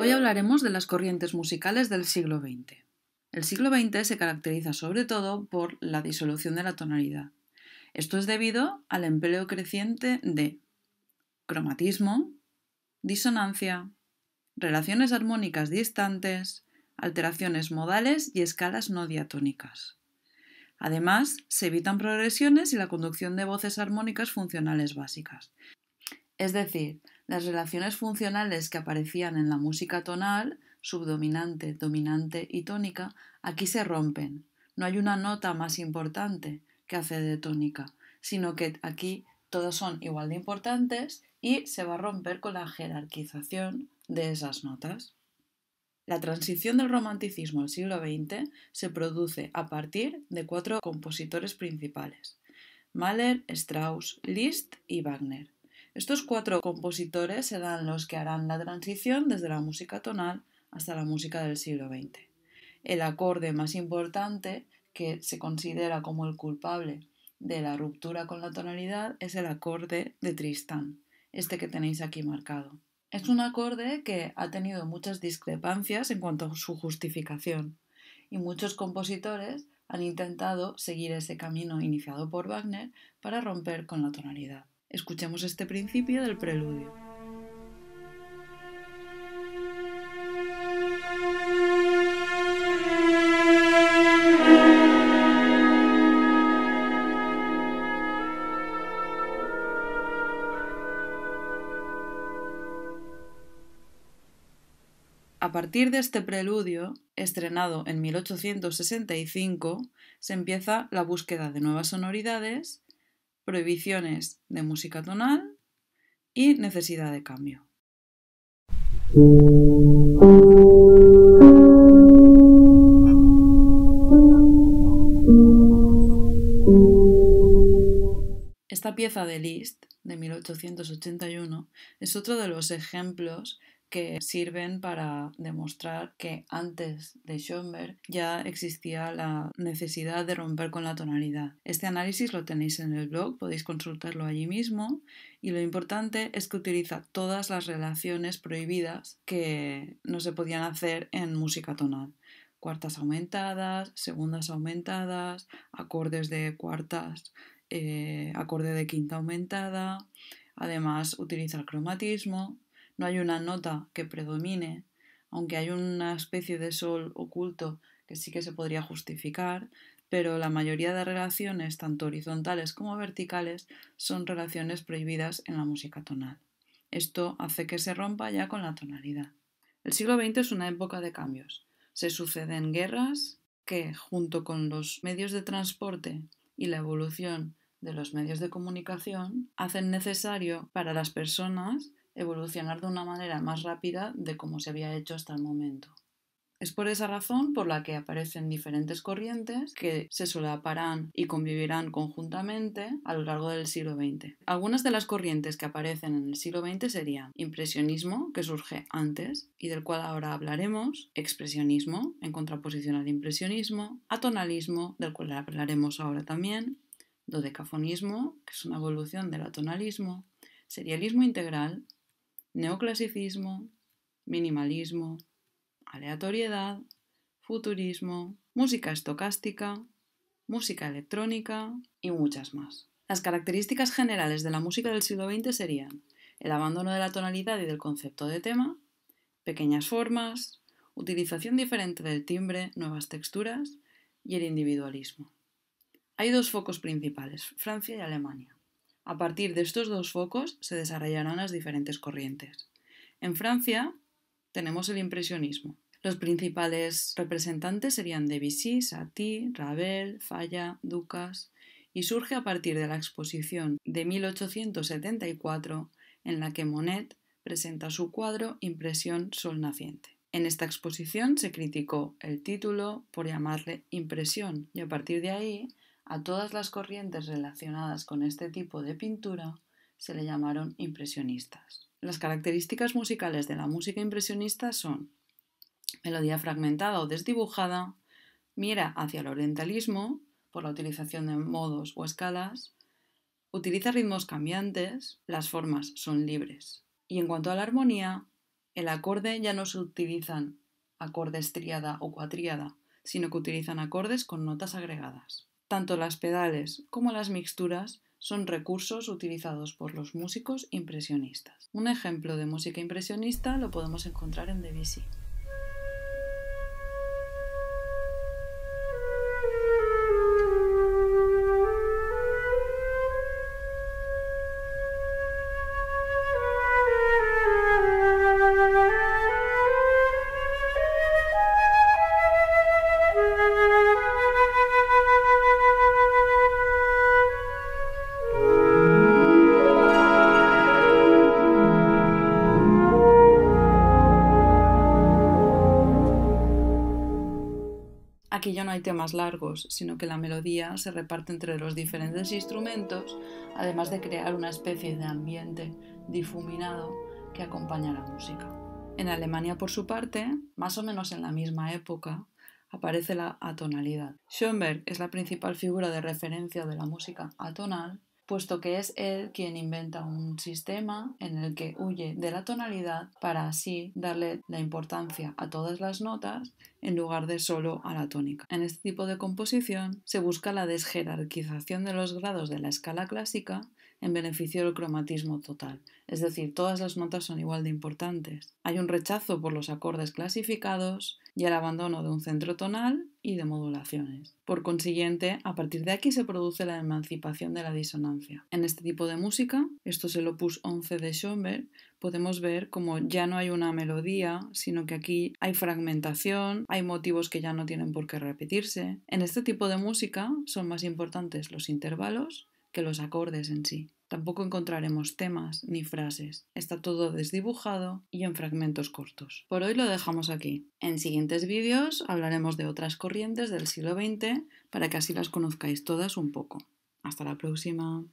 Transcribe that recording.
Hoy hablaremos de las corrientes musicales del siglo XX. El siglo XX se caracteriza sobre todo por la disolución de la tonalidad. Esto es debido al empleo creciente de cromatismo, disonancia, relaciones armónicas distantes, alteraciones modales y escalas no diatónicas. Además, se evitan progresiones y la conducción de voces armónicas funcionales básicas. Es decir, las relaciones funcionales que aparecían en la música tonal, subdominante, dominante y tónica, aquí se rompen. No hay una nota más importante que hace de tónica, sino que aquí todas son igual de importantes y se va a romper con la jerarquización de esas notas. La transición del romanticismo al siglo XX se produce a partir de cuatro compositores principales, Mahler, Strauss, Liszt y Wagner. Estos cuatro compositores serán los que harán la transición desde la música tonal hasta la música del siglo XX. El acorde más importante, que se considera como el culpable de la ruptura con la tonalidad, es el acorde de Tristán, este que tenéis aquí marcado. Es un acorde que ha tenido muchas discrepancias en cuanto a su justificación, y muchos compositores han intentado seguir ese camino iniciado por Wagner para romper con la tonalidad. Escuchemos este principio del preludio. A partir de este preludio, estrenado en 1865, se empieza la búsqueda de nuevas sonoridades prohibiciones de música tonal y necesidad de cambio. Esta pieza de Liszt de 1881 es otro de los ejemplos que sirven para demostrar que antes de Schoenberg ya existía la necesidad de romper con la tonalidad. Este análisis lo tenéis en el blog, podéis consultarlo allí mismo y lo importante es que utiliza todas las relaciones prohibidas que no se podían hacer en música tonal cuartas aumentadas, segundas aumentadas, acordes de cuartas, eh, acorde de quinta aumentada. Además, utiliza el cromatismo no hay una nota que predomine, aunque hay una especie de sol oculto que sí que se podría justificar, pero la mayoría de relaciones, tanto horizontales como verticales, son relaciones prohibidas en la música tonal. Esto hace que se rompa ya con la tonalidad. El siglo XX es una época de cambios. Se suceden guerras que, junto con los medios de transporte y la evolución de los medios de comunicación, hacen necesario para las personas evolucionar de una manera más rápida de como se había hecho hasta el momento. Es por esa razón por la que aparecen diferentes corrientes que se solaparán y convivirán conjuntamente a lo largo del siglo XX. Algunas de las corrientes que aparecen en el siglo XX serían impresionismo, que surge antes y del cual ahora hablaremos, expresionismo, en contraposición al impresionismo, atonalismo, del cual hablaremos ahora también, dodecafonismo, que es una evolución del atonalismo, serialismo integral, neoclasicismo, minimalismo, aleatoriedad, futurismo, música estocástica, música electrónica y muchas más. Las características generales de la música del siglo XX serían el abandono de la tonalidad y del concepto de tema, pequeñas formas, utilización diferente del timbre, nuevas texturas y el individualismo. Hay dos focos principales, Francia y Alemania. A partir de estos dos focos se desarrollarán las diferentes corrientes. En Francia tenemos el impresionismo. Los principales representantes serían Debussy, Satie, Ravel, Falla, Ducas y surge a partir de la exposición de 1874 en la que Monet presenta su cuadro Impresión Sol Naciente. En esta exposición se criticó el título por llamarle impresión y a partir de ahí a todas las corrientes relacionadas con este tipo de pintura se le llamaron impresionistas. Las características musicales de la música impresionista son melodía fragmentada o desdibujada, mira hacia el orientalismo por la utilización de modos o escalas, utiliza ritmos cambiantes, las formas son libres. Y en cuanto a la armonía, el acorde ya no se utilizan acordes triada o cuatriada, sino que utilizan acordes con notas agregadas. Tanto las pedales como las mixturas son recursos utilizados por los músicos impresionistas. Un ejemplo de música impresionista lo podemos encontrar en Debussy. Aquí ya no hay temas largos, sino que la melodía se reparte entre los diferentes instrumentos, además de crear una especie de ambiente difuminado que acompaña la música. En Alemania, por su parte, más o menos en la misma época, aparece la atonalidad. Schoenberg es la principal figura de referencia de la música atonal puesto que es él quien inventa un sistema en el que huye de la tonalidad para así darle la importancia a todas las notas en lugar de solo a la tónica. En este tipo de composición se busca la desjerarquización de los grados de la escala clásica en beneficio del cromatismo total, es decir, todas las notas son igual de importantes. Hay un rechazo por los acordes clasificados y el abandono de un centro tonal y de modulaciones. Por consiguiente, a partir de aquí se produce la emancipación de la disonancia. En este tipo de música, esto es el opus 11 de Schoenberg, podemos ver como ya no hay una melodía, sino que aquí hay fragmentación, hay motivos que ya no tienen por qué repetirse. En este tipo de música son más importantes los intervalos que los acordes en sí. Tampoco encontraremos temas ni frases. Está todo desdibujado y en fragmentos cortos. Por hoy lo dejamos aquí. En siguientes vídeos hablaremos de otras corrientes del siglo XX para que así las conozcáis todas un poco. Hasta la próxima.